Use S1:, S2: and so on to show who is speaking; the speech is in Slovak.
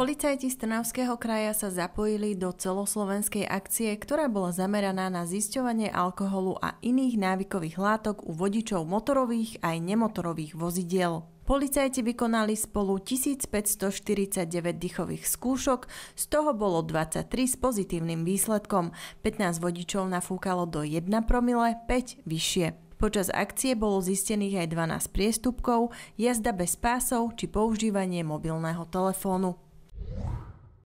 S1: Policajti z Trnavského kraja sa zapojili do celoslovenskej akcie, ktorá bola zameraná na zisťovanie alkoholu a iných návykových látok u vodičov motorových aj nemotorových vozidiel. Policajti vykonali spolu 1549 dýchových skúšok, z toho bolo 23 s pozitívnym výsledkom, 15 vodičov nafúkalo do 1 promile, 5 vyššie. Počas akcie bolo zistených aj 12 priestupkov, jazda bez pásov či používanie mobilného telefónu.